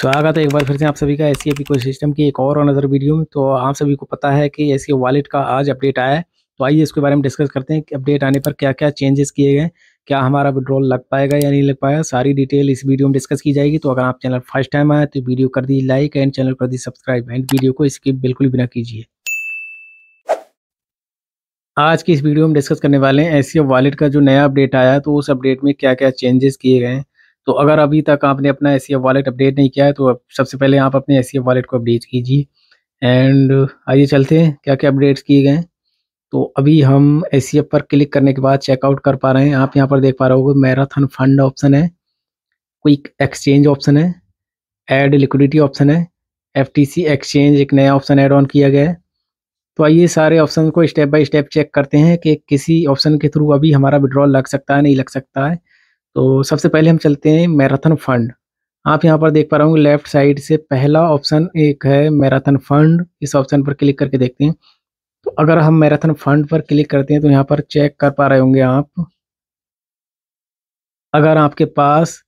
स्वागत है एक बार फिर से आप सभी का एस सी सिस्टम की एक और अनदर वीडियो में तो आप सभी को पता है कि एस वॉलेट का आज अपडेट आया है तो आइए इसके बारे में डिस्कस करते हैं कि अपडेट आने पर क्या क्या चेंजेस किए गए क्या हमारा विड्रॉल लग पाएगा या नहीं लग पाएगा सारी डिटेल इस वीडियो में डिस्कस की जाएगी तो अगर आप चैनल फर्स्ट टाइम आए तो वीडियो कर दी लाइक एंड चैनल कर दी सब्सक्राइब एंड वीडियो को स्किप बिल्कुल भी ना कीजिए आज की इस वीडियो में डिस्कस करने वाले हैं एस वॉलेट का जो नया अपडेट आया तो उस अपडेट में क्या क्या चेंजेस किए गए हैं तो अगर अभी तक आपने अपना एस वॉलेट अपडेट नहीं किया है तो सबसे पहले आप अपने एस वॉलेट को अपडेट कीजिए एंड आइए चलते हैं क्या क्या अपडेट्स किए गए तो अभी हम एस पर क्लिक करने के बाद चेकआउट कर पा रहे हैं आप यहाँ पर देख पा रहे हो मैराथन फंड ऑप्शन है क्विक एक्सचेंज ऑप्शन है एड लिक्विडिटी ऑप्शन है सी एक्सचेंज एक नया ऑप्शन ऐड ऑन किया गया है तो आइए सारे ऑप्शन को स्टेप बाय स्टेप चेक करते हैं कि किसी ऑप्शन के थ्रू अभी हमारा विड्रॉल लग सकता है नहीं लग सकता है तो सबसे पहले हम चलते हैं मैराथन फंड आप यहाँ पर देख पा रहे होंगे लेफ्ट साइड से पहला ऑप्शन एक है मैराथन फंड इस ऑप्शन पर क्लिक करके देखते हैं तो अगर हम मैराथन फंड पर क्लिक करते हैं तो यहाँ पर चेक कर पा रहे होंगे आप अगर आपके पास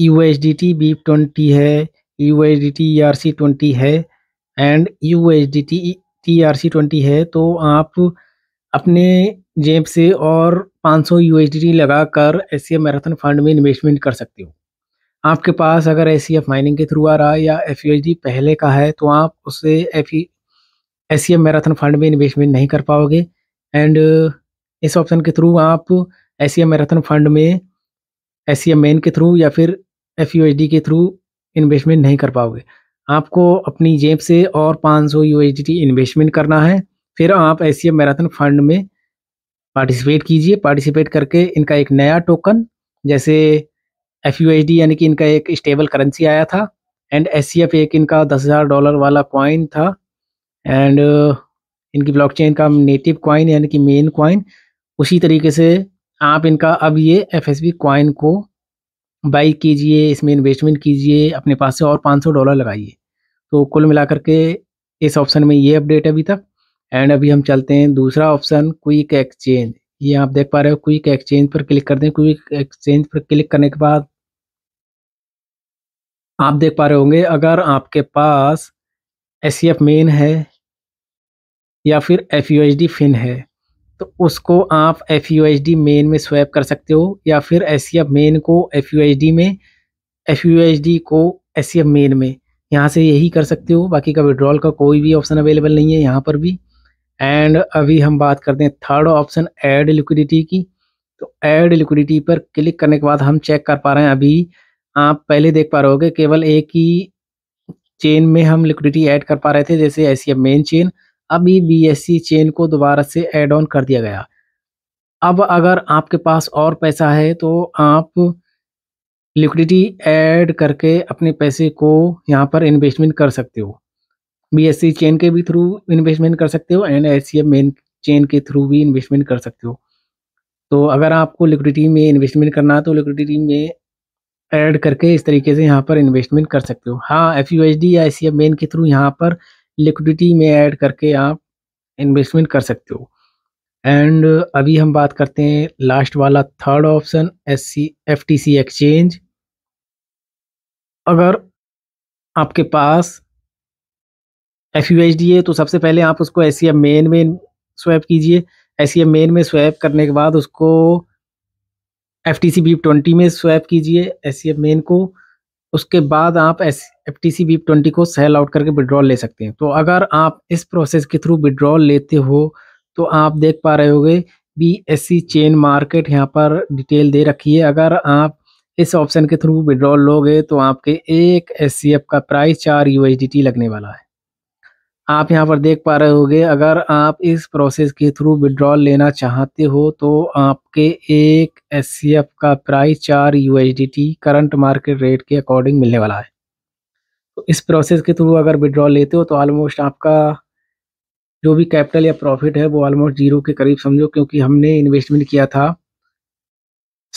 U H D T B twenty है U H D T R C twenty है and U H D T T R C twenty है तो आप अपने जेब से और 500 सौ लगा लगाकर एस मैराथन फंड में इन्वेस्टमेंट कर सकते हो आपके पास अगर एस माइनिंग के थ्रू आ रहा है या एफ पहले का है तो आप उसे एफ एस मैराथन फंड में इन्वेस्टमेंट नहीं कर पाओगे एंड इस ऑप्शन के थ्रू आप एस मैराथन फंड में एस मेन के थ्रू या फिर एफ के थ्रू इन्वेस्टमेंट नहीं कर पाओगे आपको अपनी जेब से और 500 सौ इन्वेस्टमेंट करना है फिर आप ए मैराथन फंड में पार्टिसिपेट कीजिए पार्टिसिपेट करके इनका एक नया टोकन जैसे एफ यानी कि इनका एक स्टेबल करेंसी आया था एंड एस एक इनका दस हज़ार डॉलर वाला कॉइन था एंड uh, इनकी ब्लॉकचेन का नेटिव कॉइन यानी कि मेन कॉइन उसी तरीके से आप इनका अब ये एफ एस कॉइन को बाई कीजिए इसमें इन्वेस्टमेंट कीजिए अपने पास से और 500 डॉलर लगाइए तो कुल मिलाकर के इस ऑप्शन में ये अपडेट है अभी तक एंड अभी हम चलते हैं दूसरा ऑप्शन क्विक एक्सचेंज ये आप देख पा रहे हो क्विक एक्सचेंज पर क्लिक कर दें क्विक एक्सचेंज पर क्लिक करने के बाद आप देख पा रहे होंगे अगर आपके पास एस मेन e है या फिर एफ फिन है तो उसको आप एफ मेन में स्वैप कर सकते हो या फिर एस मेन e को एफ में एफ को एस मेन e में यहाँ से यही कर सकते हो बाकी का विड्रॉल का कोई भी ऑप्शन अवेलेबल नहीं है यहाँ पर भी एंड अभी हम बात करते हैं थर्ड ऑप्शन एड लिक्विडिटी की तो एड लिक्विडिटी पर क्लिक करने के बाद हम चेक कर पा रहे हैं अभी आप पहले देख पा रहे हो केवल एक ही चेन में हम लिक्विडिटी ऐड कर पा रहे थे जैसे ऐसी मेन चेन अभी बी चेन को दोबारा से एड ऑन कर दिया गया अब अगर आपके पास और पैसा है तो आप लिक्विडिटी ऐड करके अपने पैसे को यहाँ पर इन्वेस्टमेंट कर सकते हो सी चेन के भी थ्रू इन्वेस्टमेंट कर सकते हो एंड एच मेन चेन के थ्रू भी इन्वेस्टमेंट कर सकते हो तो अगर आपको लिक्विडिटी में इन्वेस्टमेंट करना है तो लिक्विडिटी में ऐड करके इस तरीके से यहाँ पर इन्वेस्टमेंट कर सकते हो हाँ एफ यू एच डी या सी मेन के थ्रू यहाँ पर लिक्विडिटी में ऐड करके आप इन्वेस्टमेंट कर सकते हो एंड अभी हम बात करते हैं लास्ट वाला third option S C F T C exchange अगर आपके पास एफ यू एच डी है तो सबसे पहले आप उसको एस मेन e में स्वैप कीजिए एस मेन e में स्वैप करने के बाद उसको F T C B twenty में स्वैप कीजिए एस मेन e को उसके बाद आप S F T C B twenty को सेल आउट करके विड्रॉल ले सकते हैं तो अगर आप इस प्रोसेस के थ्रू विड्रॉल लेते हो तो आप देख पा रहे होगे B S C chain market यहाँ पर डिटेल दे रखी है अगर आप इस ऑप्शन के थ्रू विड्रॉल लोगे तो आपके एक एस सी एफ का प्राइस चार यू लगने वाला है आप यहाँ पर देख पा रहे होगे अगर आप इस प्रोसेस के थ्रू विड्रॉल लेना चाहते हो तो आपके एक एस का प्राइस चार यू करंट मार्केट रेट के अकॉर्डिंग मिलने वाला है तो इस प्रोसेस के थ्रू अगर विड्रॉल लेते हो तो ऑलमोस्ट आपका जो भी कैपिटल या प्रॉफिट है वो ऑलमोस्ट जीरो के करीब समझो क्योंकि हमने इन्वेस्टमेंट किया था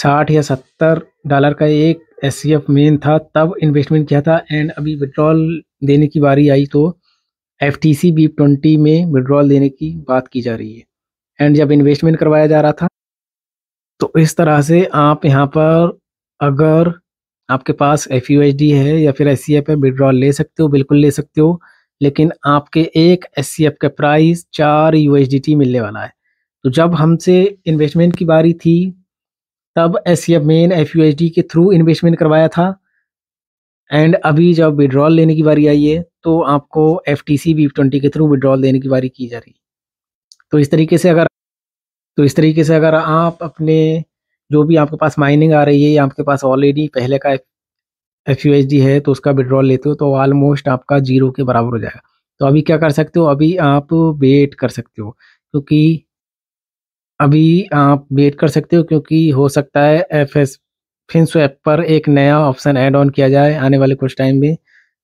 साठ या सत्तर डॉलर का एक एस सी एफ मेन था तब इन्वेस्टमेंट किया था एंड अभी विड्रॉल देने की बारी आई तो F T C B twenty में विड्रॉल देने की बात की जा रही है एंड जब इन्वेस्टमेंट करवाया जा रहा था तो इस तरह से आप यहाँ पर अगर आपके पास एफ यू एच डी है या फिर एस सी एफ है विड्रॉल ले सकते हो बिल्कुल ले सकते हो लेकिन आपके एक एस सी एफ का प्राइस चार यू एच डी टी मिलने वाला है तो जब हमसे इन्वेस्टमेंट की बारी थी तब S C F main F U H D के थ्रू इन्वेस्टमेंट करवाया था एंड अभी जब विड्रॉल लेने की बारी आई है तो आपको एफ टी सी ट्वेंटी के थ्रू विड्रॉल देने की बारी की जा रही है तो इस तरीके से अगर तो इस तरीके से अगर आप अपने जो भी आपके पास माइनिंग आ रही है या आपके पास ऑलरेडी पहले का एफ यू है तो उसका विड्रॉल लेते हो तो ऑलमोस्ट आपका जीरो के बराबर हो जाएगा तो अभी क्या कर सकते हो अभी आप वेट कर सकते हो क्योंकि अभी आप वेट कर सकते हो क्योंकि हो सकता है एफ एस फिन स्वैप पर एक नया ऑप्शन ऐड ऑन किया जाए आने वाले कुछ टाइम में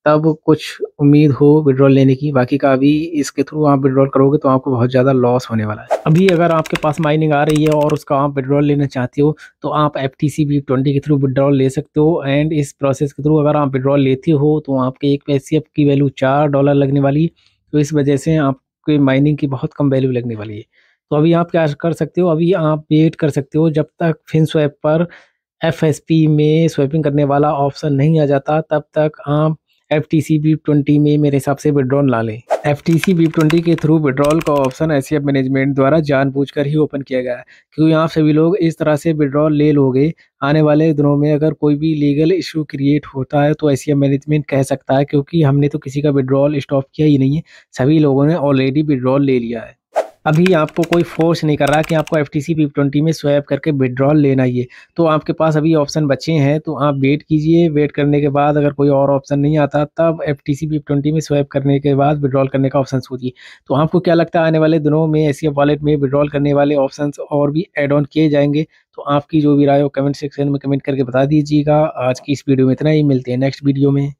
तब कुछ उम्मीद हो विड्रॉल लेने की बाकी का अभी इसके थ्रू आप विड्रॉल करोगे तो आपको बहुत ज़्यादा लॉस होने वाला है अभी अगर आपके पास माइनिंग आ रही है और उसका आप विड्रॉल लेना चाहते हो तो आप एफ टी सी ट्वेंटी के थ्रू विड्रॉल ले सकते हो एंड इस प्रोसेस के थ्रू अगर आप विड्रॉल लेते हो तो आपके एक पैसे की वैल्यू चार डॉलर लगने वाली तो इस वजह से आपके माइनिंग की बहुत कम वैल्यू लगने वाली है तो अभी आप क्या कर सकते हो अभी आप वेट कर सकते हो जब तक फिन स्वैप पर पी में स्वैपिंग करने वाला ऑप्शन नहीं आ जाता तब तक आप F T C B twenty में मेरे हिसाब से विड्रॉल ला लें F T C B twenty के थ्रू विड्रॉल का ऑप्शन एस मैनेजमेंट द्वारा जानबूझकर ही ओपन किया गया है क्योंकि आप सभी लोग इस तरह से विड्रॉल ले लोगे आने वाले दिनों में अगर कोई भी लीगल इशू क्रिएट होता है तो एस मैनेजमेंट कह सकता है क्योंकि हमने तो किसी का विड्रॉल स्टॉप किया ही नहीं है सभी लोगों ने ऑलरेडी विड्रॉल ले लिया है अभी आपको कोई फोर्स नहीं कर रहा कि आपको एफ टी सी ट्वेंटी में स्वैप करके विड्रॉल लेना ही है तो आपके पास अभी ऑप्शन बचे हैं तो आप वेट कीजिए वेट करने के बाद अगर कोई और ऑप्शन नहीं आता तब एफ टी सी ट्वेंटी में स्वैप करने के बाद विड्रॉल करने का ऑप्शन सोचिए तो आपको क्या लगता है आने वाले दिनों में एस वॉलेट में विड्रॉल करने वाले ऑप्शन और भी एड ऑन किए जाएंगे तो आपकी जो भी राय हो कमेंट सेक्शन में कमेंट करके बता दीजिएगा आज की इस वीडियो में इतना ही मिलते हैं नेक्स्ट वीडियो में